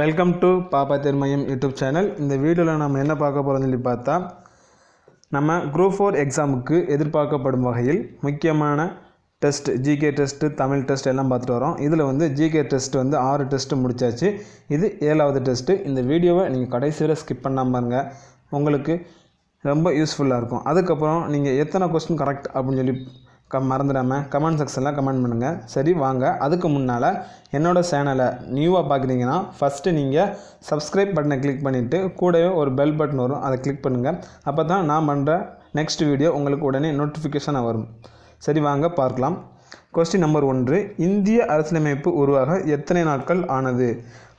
welcome to பாப்பா Thirumayam YouTube channel இந்த வீடியோவில் நம்ம என்ன பார்க்க போகிறோம்னு சொல்லி பார்த்தா நம்ம குரூப் ஃபோர் எக்ஸாமுக்கு எதிர்பார்க்கப்படும் வகையில் முக்கியமான test GK test Tamil test எல்லாம் பார்த்துட்டு வரோம் இதில் வந்து ஜிகே டெஸ்ட் வந்து ஆறு டெஸ்ட்டு முடித்தாச்சு இது ஏழாவது டெஸ்ட்டு இந்த வீடியோவை நீங்கள் கடைசியில் ஸ்கிப் பண்ணாமல் இருங்க உங்களுக்கு ரொம்ப யூஸ்ஃபுல்லாக இருக்கும் அதுக்கப்புறம் நீங்கள் எத்தனை கொஸ்டின் கரெக்ட் அப்படின்னு சொல்லி கம் மறந்துடாமல் கமெண்ட் செக்ஷனில் கமெண்ட் பண்ணுங்கள் சரி வாங்க அதுக்கு முன்னால் என்னோடய சேனலை நியூவாக பார்க்குறீங்கன்னா ஃபஸ்ட்டு நீங்கள் சப்ஸ்கிரைப் பட்டனை கிளிக் பண்ணிவிட்டு கூடவே ஒரு பெல் பட்டன் வரும் அதை கிளிக் பண்ணுங்கள் அப்போ தான் நான் பண்ணுற நெக்ஸ்ட் வீடியோ உங்களுக்கு உடனே நோட்டிஃபிகேஷனாக வரும் சரி வாங்க பார்க்கலாம் கொஸ்டின் நம்பர் ஒன்று இந்திய அரசியலமைப்பு உருவாக எத்தனை நாட்கள் ஆனது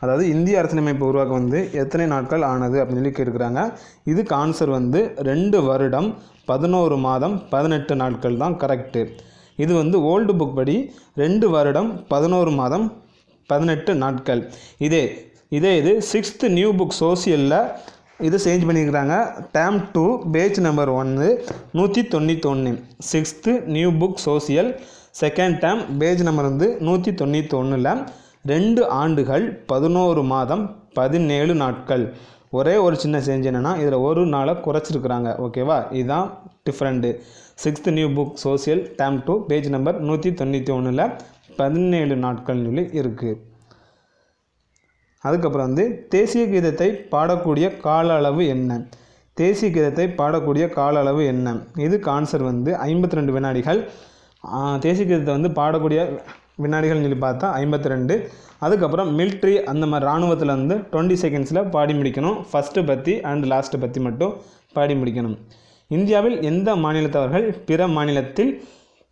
அதாவது இந்திய அரசியலமைப்பு உருவாக்க வந்து எத்தனை நாட்கள் ஆனது அப்படின்னு சொல்லி கேட்குறாங்க இதுக்கு ஆன்சர் வந்து ரெண்டு வருடம் பதினோரு மாதம் பதினெட்டு நாட்கள் தான் கரெக்டு இது வந்து ஓல்டு புக் படி ரெண்டு வருடம் பதினோரு மாதம் பதினெட்டு நாட்கள் இதே இதே இது சிக்ஸ்த்து நியூ புக் சோசியலில் இது சேஞ்ச் பண்ணியிருக்கிறாங்க டேம் டூ பேஜ் நம்பர் ஒன்று நூற்றி தொண்ணூத்தொன்று sixth new book social second term page number வந்து நூற்றி தொண்ணூத்தொன்னில் ரெண்டு ஆண்டுகள் பதினோரு மாதம் பதினேழு நாட்கள் ஒரே ஒரு சின்ன சேஞ்ச் என்னென்னா இதில் ஒரு நாளை குறைச்சிருக்கிறாங்க ஓகேவா இதுதான் different sixth new book social term two page number நூற்றி தொண்ணூற்றி ஒன்றில் பதினேழு நாட்கள்னு சொல்லி இருக்குது அதுக்கப்புறம் வந்து தேசிய கீதத்தை பாடக்கூடிய கால அளவு என்ன தேசிய கீதத்தை பாடக்கூடிய கால அளவு என்ன இதுக்கு ஆன்சர் வந்து ஐம்பத்தி ரெண்டு வினாடிகள் தேசிய கீதத்தை வந்து பாடக்கூடிய வினாடிகள்னு சொல்லி பார்த்தா ஐம்பத்தி ரெண்டு அதுக்கப்புறம் மில்ட்ரி அந்த மாதிரி இராணுவத்தில் வந்து டுவெண்ட்டி செகண்ட்ஸில் பாடி முடிக்கணும் ஃபஸ்ட்டு பற்றி அண்ட் லாஸ்ட்டு பற்றி மட்டும் பாடி முடிக்கணும் இந்தியாவில் எந்த மாநிலத்தவர்கள் பிற மாநிலத்தில்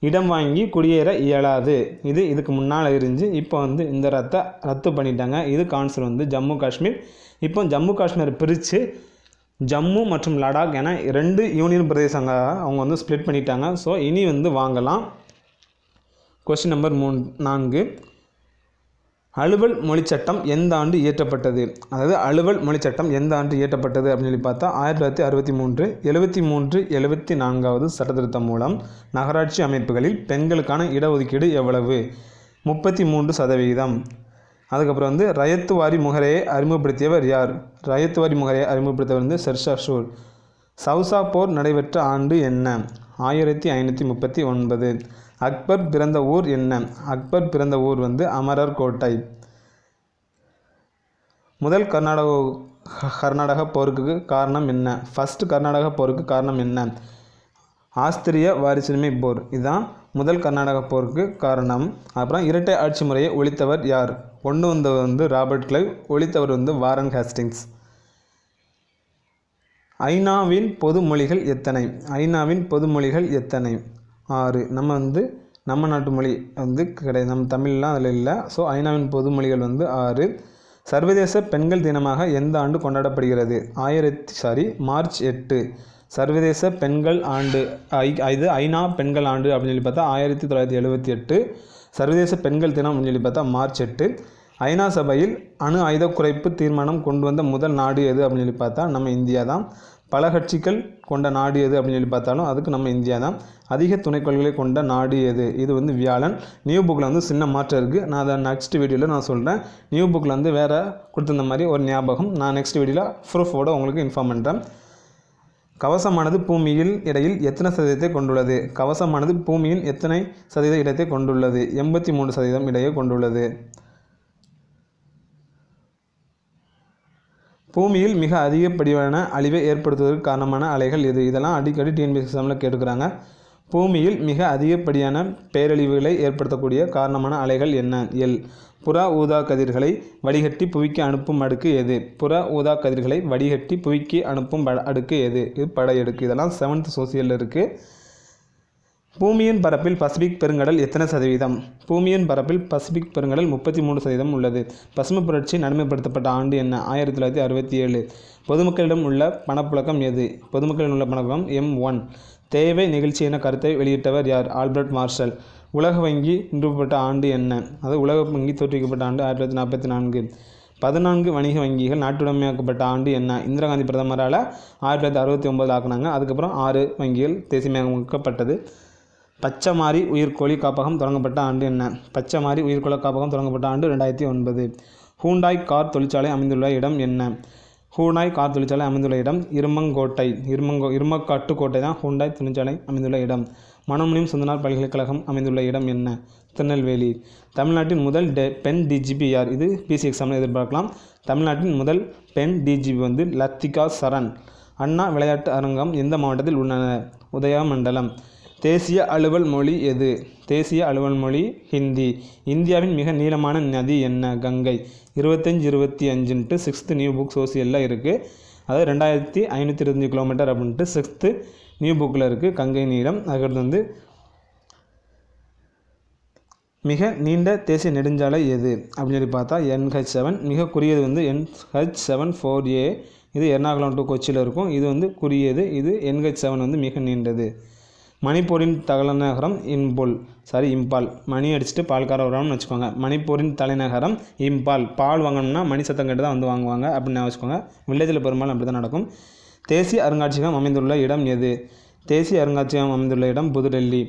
இடம் வாங்கி குடியேற இயலாது இது இதுக்கு முன்னால் இருந்து இப்போ வந்து இந்த ரத்த ரத்து பண்ணிட்டாங்க இது கான்சல் வந்து ஜம்மு காஷ்மீர் இப்போ ஜம்மு காஷ்மீர் பிரித்து ஜம்மு மற்றும் லடாக் என ரெண்டு யூனியன் பிரதேசங்களாக அவங்க வந்து ஸ்ப்ளிட் பண்ணிட்டாங்க ஸோ இனி வந்து வாங்கலாம் கொஸ்டின் நம்பர் மூன் நான்கு அலுவல் மொழிச்சட்டம் எந்த ஆண்டு இயற்றப்பட்டது அதாவது அலுவல் மொழிச்சட்டம் எந்த ஆண்டு இயற்றப்பட்டது அப்படின்னு சொல்லி பார்த்தா ஆயிரத்தி தொள்ளாயிரத்தி அறுபத்தி மூன்று எழுபத்தி மூன்று எழுபத்தி நான்காவது சட்டத்திருத்தம் மூலம் நகராட்சி அமைப்புகளில் பெண்களுக்கான இடஒதுக்கீடு எவ்வளவு முப்பத்தி மூன்று சதவிகிதம் அதுக்கப்புறம் வந்து ரயத்துவாரி முகரையை அறிமுகப்படுத்தியவர் யார் ரயத்துவாரி முகரையை அறிமுகப்படுத்தியவர் வந்து செர்ஷா ஷூர் சவுசா போர் நடைபெற்ற ஆண்டு என்ன ஆயிரத்தி ஐநூற்றி முப்பத்தி ஒன்பது அக்பர் பிறந்த ஊர் என்ன அக்பர் பிறந்த ஊர் வந்து அமரர் கோட்டை முதல் கர்நாடக கர்நாடக போருக்கு காரணம் என்ன ஃபஸ்ட்டு கர்நாடக போருக்கு காரணம் என்ன ஆஸ்திரிய வாரிசுரிமை போர் இதுதான் முதல் கர்நாடக போருக்கு காரணம் அப்புறம் இரட்டை ஆட்சி முறையை ஒழித்தவர் யார் ஒன்று வந்தவர் வந்து ராபர்ட் கிளைவ் ஒழித்தவர் வந்து வாரன் ஹேஸ்டிங்ஸ் ஐநாவின் பொது மொழிகள் எத்தனை ஐநாவின் பொது மொழிகள் எத்தனை ஆறு நம்ம வந்து நம்ம நாட்டு மொழி வந்து கிடையாது நம்ம தமிழ்லாம் அதில் இல்லை ஸோ ஐநாவின் பொது மொழிகள் வந்து ஆறு சர்வதேச பெண்கள் தினமாக எந்த ஆண்டு கொண்டாடப்படுகிறது ஆயிரத்தி சாரி மார்ச் எட்டு சர்வதேச பெண்கள் ஆண்டு ஐ இது ஐநா பெண்கள் ஆண்டு அப்படின்னு சொல்லி பார்த்தா ஆயிரத்தி தொள்ளாயிரத்தி எழுபத்தி எட்டு சர்வதேச பெண்கள் தினம் அப்படின்னு சொல்லி பார்த்தா மார்ச் எட்டு ஐநா சபையில் அணு ஆயுத குறைப்பு தீர்மானம் கொண்டு வந்த முதல் நாடு எது அப்படின்னு சொல்லி பார்த்தா நம்ம இந்தியா தான் பல கட்சிகள் கொண்ட நாடு எது அப்படின்னு சொல்லி பார்த்தாலும் அதுக்கு நம்ம இந்தியா தான் அதிக துணைக்கொள்களை கொண்ட நாடு எது இது வந்து வியாழன் நியூ புக்கில் வந்து சின்ன மாற்றம் இருக்குது நான் அதை நெக்ஸ்ட் வீடியோவில் நான் சொல்கிறேன் நியூ புக்கில் வந்து வேறு கொடுத்துருந்த மாதிரி ஒரு ஞாபகம் நான் நெக்ஸ்ட் வீடியோவில் ப்ரூஃபோடு உங்களுக்கு இன்ஃபார்ம் பண்ணுறேன் கவசமானது பூமியில் இடையில் எத்தனை சதவீதத்தை கொண்டுள்ளது கவசமானது பூமியின் எத்தனை சதவீத இடத்தை கொண்டுள்ளது எண்பத்தி மூணு சதவீதம் இடையே கொண்டுள்ளது பூமியில் மிக அதிகப்படியான அழிவை ஏற்படுத்துவதற்கு காரணமான அலைகள் எது இதெல்லாம் அடிக்கடி டிஎன்பிஎஸ் எக்ஸாமில் கேட்டுக்கிறாங்க பூமியில் மிக அதிகப்படியான பேரழிவுகளை ஏற்படுத்தக்கூடிய காரணமான அலைகள் என்ன எல் புற ஊதா கதிர்களை வடிகட்டி புவிக்கு அனுப்பும் அடுக்கு எது புற ஊதா கதிர்களை வடிகட்டி புவிக்கு அனுப்பும் அடுக்கு எது இது படையடுக்கு இதெல்லாம் செவன்த் சோசியலில் இருக்குது பூமியின் பரப்பில் பசிபிக் பெருங்கடல் எத்தனை சதவீதம் பூமியின் பரப்பில் பசிபிக் பெருங்கடல் முப்பத்தி மூணு சதவீதம் உள்ளது பசுமை புரட்சி நடைமுறைப்படுத்தப்பட்ட ஆண்டு என்ன ஆயிரத்தி தொள்ளாயிரத்தி அறுபத்தி ஏழு பொதுமக்களிடம் உள்ள பணப்புழக்கம் எது பொதுமக்களிடம் உள்ள பணப்புழக்கம் எம் ஒன் தேவை நிகழ்ச்சி என கருத்தை வெளியிட்டவர் யார் ஆல்பர்ட் மார்ஷல் உலக வங்கி நிறுவப்பட்ட ஆண்டு என்ன அது உலக வங்கி தோற்றுவிக்கப்பட்ட ஆண்டு ஆயிரத்தி தொள்ளாயிரத்தி நாற்பத்தி நான்கு பதினான்கு வணிக வங்கிகள் நாட்டுடமையாக்கப்பட்ட ஆண்டு என்ன இந்திரா காந்தி பிரதமரால் ஆயிரத்தி தொள்ளாயிரத்தி அறுபத்தி ஒம்பது ஆக்குனாங்க அதுக்கப்புறம் ஆறு வங்கிகள் தேசியமயமாக்கப்பட்டது பச்சைமாரி உயிர்கோழி காப்பகம் தொடங்கப்பட்ட ஆண்டு என்ன பச்சைமாரி உயிர்கோள காப்பகம் தொடங்கப்பட்ட ஆண்டு ரெண்டாயிரத்தி ஒன்பது ஹூண்டாய் கார் தொழிற்சாலை அமைந்துள்ள இடம் என்ன ஹூண்டாய் கார் தொழிற்சாலை அமைந்துள்ள இடம் இருமங்கோட்டை இருமங்கோ இருமக்காட்டு கோட்டை தான் ஹூண்டாய் தொழிற்சாலை அமைந்துள்ள இடம் மனமுனியும் சுந்தனார் பல்கலைக்கழகம் அமைந்துள்ள இடம் என்ன திருநெல்வேலி தமிழ்நாட்டின் முதல் டெ பெண் டிஜிபி யார் இது பிசி எக்ஸாமில் எதிர்பார்க்கலாம் தமிழ்நாட்டின் முதல் பெண் டிஜிபி வந்து லத்திகா சரண் அண்ணா விளையாட்டு அரங்கம் எந்த மாவட்டத்தில் உள்ளன உதயா மண்டலம் தேசிய அலுவல் மொழி எது தேசிய அலுவல் மொழி ஹிந்தி இந்தியாவின் மிக நீளமான நதி என்ன கங்கை இருபத்தஞ்சி இருபத்தி அஞ்சுன்ட்டு சிக்ஸ்த்து நியூ புக் சோசியலில் இருக்குது அதாவது ரெண்டாயிரத்தி ஐநூற்றி இருபத்தஞ்சி கிலோமீட்டர் அப்படின்ட்டு சிக்ஸ்த்து நியூ புக்கில் இருக்குது கங்கை நீளம் அதுக்கடுத்து வந்து மிக நீண்ட தேசிய நெடுஞ்சாலை எது அப்படின்னு சொல்லி பார்த்தா என்ஹெச் செவன் மிக குறியது வந்து என்ஹெச் செவன் ஃபோர் ஏ இது எர்ணாகுளம் டு கொச்சியில் இருக்கும் இது வந்து குறியது இது என்ஹெச் செவன் வந்து மிக நீண்டது மணிப்பூரின் தலைநகரம் இம்புல் சாரி இம்பால் மணி அடிச்சுட்டு பால்கார வரான்னு வச்சுக்கோங்க மணிப்பூரின் தலைநகரம் இம்பால் பால் வாங்கணும்னா மணி சத்தம் கேட்டு தான் வந்து வாங்குவாங்க அப்படின்னு வச்சுக்கோங்க வில்லேஜில் பெரும்பாலும் அப்படி தான் நடக்கும் தேசிய அருங்காட்சியகம் அமைந்துள்ள இடம் எது தேசிய அருங்காட்சியகம் அமைந்துள்ள இடம் புதுடெல்லி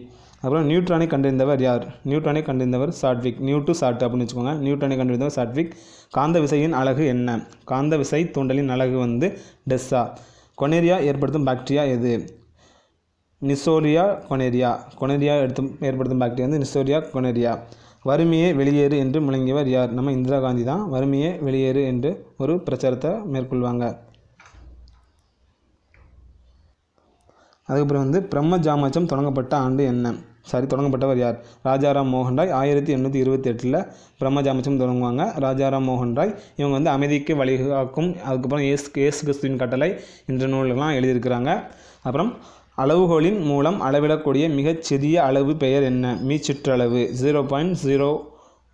அப்புறம் நியூட்ரானை கண்டறிந்தவர் யார் நியூட்ரானை கண்டறிந்தவர் சாட்விக் நியூ டு சாட் அப்படின்னு வச்சுக்கோங்க நியூட்ரானை கண்டறிந்தவர் சாட்விக் காந்த விசையின் அழகு என்ன காந்த விசை தூண்டலின் அழகு வந்து டெஸ்ஸா கொனேரியா ஏற்படுத்தும் பாக்டீரியா எது நிசோரியா கொனேரியா கொனேரியா எடுத்து ஏற்படுத்தும் பாக்டீரியா வந்து நிசோரியா கொனேரியா வறுமையே வெளியேறு என்று முழங்கியவர் யார் நம்ம இந்திரா காந்தி தான் வறுமையே வெளியேறு என்று ஒரு பிரச்சாரத்தை மேற்கொள்வாங்க அதுக்கப்புறம் வந்து பிரம்ம ஜாமச்சம் தொடங்கப்பட்ட ஆண்டு என்ன சாரி தொடங்கப்பட்டவர் யார் ராஜாராம் மோகன் ராய் ஆயிரத்தி எண்ணூற்றி இருபத்தி எட்டில் ஜாமச்சம் தொடங்குவாங்க ராஜாராம் மோகன் ராய் இவங்க வந்து அமைதிக்கு வழிகாக்கும் அதுக்கப்புறம் ஏசு ஏசு கிறிஸ்துவின் கட்டளை என்ற நூல்கள்லாம் எழுதியிருக்கிறாங்க அப்புறம் அளவுகோலின் மூலம் அளவிடக்கூடிய மிகச்சிறிய அளவு பெயர் என்ன மீச்சிற்றளவு zero point zero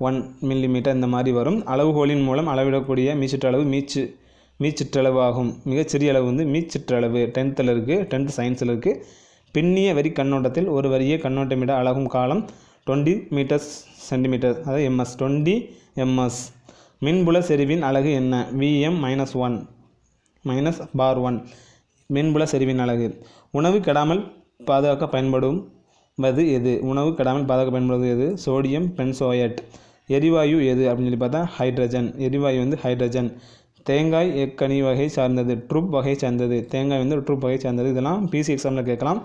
one millimetre இந்த மாதிரி வரும் அளவுகோலின் மூலம் அளவிடக்கூடிய மீச்சிற்றளவு மீச்சு மீச்சிற்றளவு ஆகும் மிகச்சிறிய அளவு வந்து மீச்சிற்றளவு டென்த்தில் இருக்குது டென்த் சயின்ஸில் இருக்குது பின்னிய வரி கண்ணோட்டத்தில் ஒரு வரியே கண்ணோட்டமிட அழகும் காலம் டுவெண்ட்டி மீட்டர்ஸ் சென்டிமீட்டர் அதாவது எம்எஸ் டுவெண்ட்டி எம்எஸ் மின்புல செறிவின் அழகு என்ன VM minus one minus bar one மென்புல செறிவின் அழகு உணவு கெடாமல் பாதுகாக்க பயன்படும் வது எது உணவு கெடாமல் பாதுகாக்க பயன்படுவது எது சோடியம் பென்சோயட் எரிவாயு எது அப்படின்னு சொல்லி பார்த்தா ஹைட்ரஜன் எரிவாயு வந்து ஹைட்ரஜன் தேங்காய் எக்கனி வகை சார்ந்தது ட்ரூப் வகை சார்ந்தது தேங்காய் வந்து ட்ரூப் வகை சார்ந்தது இதெல்லாம் பிசி எக்ஸாமில் கேட்கலாம்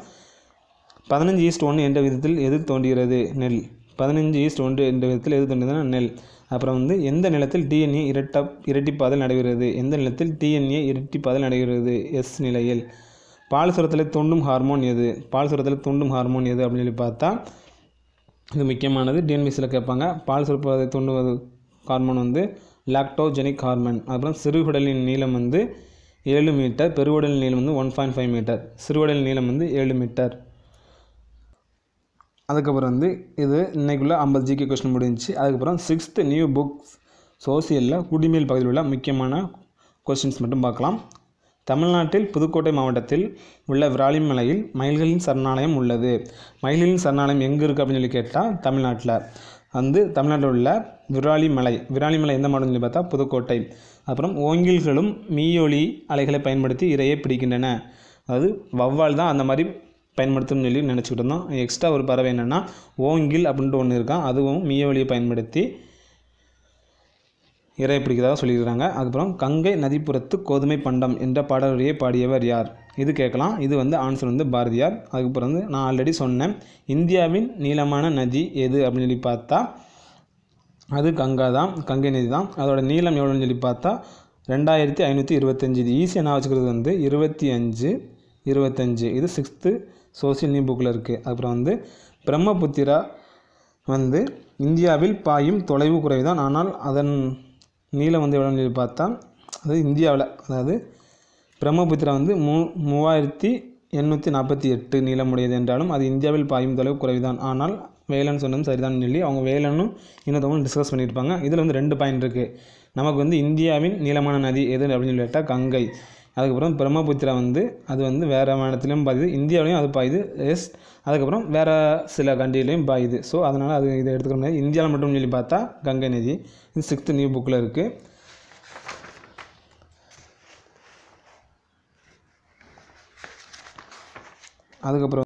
பதினஞ்சு ஈஸ்ட் ஒன்று என்ற விதத்தில் எது தோன்றுகிறது நெல் பதினஞ்சு ஈஸ்ட் ஒன்று என்ற விதத்தில் எது தோன்றுகிறதுனா நெல் அப்புறம் வந்து எந்த நிலத்தில் டிஎன்ஏ இரட்டா இரட்டிப்பாதல் நடைபெறுகிறது எந்த நிலத்தில் டிஎன்ஏ இரட்டிப்பாதல் நடைபெறுகிறது எஸ் நிலையில் பால் சுரத்தில் தூண்டும் ஹார்மோன் எது பால் சுரத்தில் தூண்டும் ஹார்மோன் எது அப்படின்னு சொல்லி பார்த்தா இது முக்கியமானது டிஎன்பிசியில் கேட்பாங்க பால் சுரப்பதை தூண்டுவது ஹார்மோன் வந்து லாக்டோஜெனிக் ஹார்மோன் அப்புறம் சிறுகுடலின் நீளம் வந்து ஏழு மீட்டர் பெருவுடல் நீளம் வந்து ஒன் பாயிண்ட் ஃபைவ் மீட்டர் சிறுகுடல் நீளம் வந்து ஏழு மீட்டர் அதுக்கப்புறம் வந்து இது இன்றைக்குள்ளே ஐம்பது ஜிகே கொஸ்டின் முடிஞ்சிச்சு அதுக்கப்புறம் சிக்ஸ்த்து நியூ புக்ஸ் சோசியலில் குடிமேல் பகுதியில் உள்ள முக்கியமான கொஸ்டின்ஸ் மட்டும் பார்க்கலாம் தமிழ்நாட்டில் புதுக்கோட்டை மாவட்டத்தில் உள்ள விராலிமலையில் மயில்களின் சரணாலயம் உள்ளது மயில்களின் சரணாலயம் எங்கே இருக்குது அப்படின்னு சொல்லி கேட்டால் தமிழ்நாட்டில் வந்து தமிழ்நாட்டில் உள்ள விராலிமலை விராலிமலை எந்த மாவட்டம் சொல்லி பார்த்தா புதுக்கோட்டை அப்புறம் ஓங்கில்களும் மீயொலி அலைகளை பயன்படுத்தி இரையை பிடிக்கின்றன அதாவது வவ்வால் தான் அந்த மாதிரி பயன்படுத்தும் சொல்லி நினச்சிக்கிட்டு இருந்தோம் எக்ஸ்ட்ரா ஒரு பறவை என்னென்னா ஓங்கில் அப்படின்ட்டு ஒன்று இருக்கான் அதுவும் மீய வழியை பயன்படுத்தி இறை பிடிக்கிறதாக சொல்லியிருக்காங்க அதுக்கப்புறம் கங்கை நதிப்புறத்து கோதுமை பண்டம் என்ற பாடலுடையே பாடியவர் யார் இது கேட்கலாம் இது வந்து ஆன்சர் வந்து பாரதியார் அதுக்கப்புறம் வந்து நான் ஆல்ரெடி சொன்னேன் இந்தியாவின் நீளமான நதி எது அப்படின்னு சொல்லி பார்த்தா அது கங்கா தான் கங்கை நதி தான் அதோடய நீளம் எவ்வளோன்னு சொல்லி பார்த்தா ரெண்டாயிரத்தி ஐநூற்றி இருபத்தஞ்சி இது ஈஸியாக நான் வச்சுக்கிறது வந்து இருபத்தி அஞ்சு இருபத்தஞ்சு இது சிக்ஸ்த்து சோசியல் நியூ புக்கில் இருக்குது அப்புறம் வந்து பிரம்மபுத்திரா வந்து இந்தியாவில் பாயும் தொலைவு குறைவு தான் ஆனால் அதன் நீளம் வந்து எவ்வளோ பார்த்தா அதாவது இந்தியாவில் அதாவது பிரம்மபுத்திரா வந்து மூ மூவாயிரத்தி எண்ணூற்றி நாற்பத்தி எட்டு நீளமுடையது என்றாலும் அது இந்தியாவில் பாயும் தொலைவு தான் ஆனால் வேலன் சொன்னது சரிதான் சொல்லி அவங்க வேலனும் இன்னொருத்தவங்க டிஸ்கஸ் பண்ணியிருப்பாங்க இதில் வந்து ரெண்டு பாயிண்ட் இருக்குது நமக்கு வந்து இந்தியாவின் நீளமான நதி எது அப்படின்னு சொல்லி கேட்டால் கங்கை அதுக்கப்புறம் பிரம்மபுத்திரா வந்து அது வந்து வேறு மாநிலத்திலையும் பாயுது இந்தியாவிலையும் அது பாயுது எஸ் அதுக்கப்புறம் வேறு சில கண்ட்ரிலையும் பாயுது ஸோ அதனால் அது இதை எடுத்துக்க முடியாது இந்தியாவில் மட்டும் சொல்லி பார்த்தா கங்கை நதி இது சிக்ஸ்த் நியூ புக்கில் இருக்குது அதுக்கப்புறம்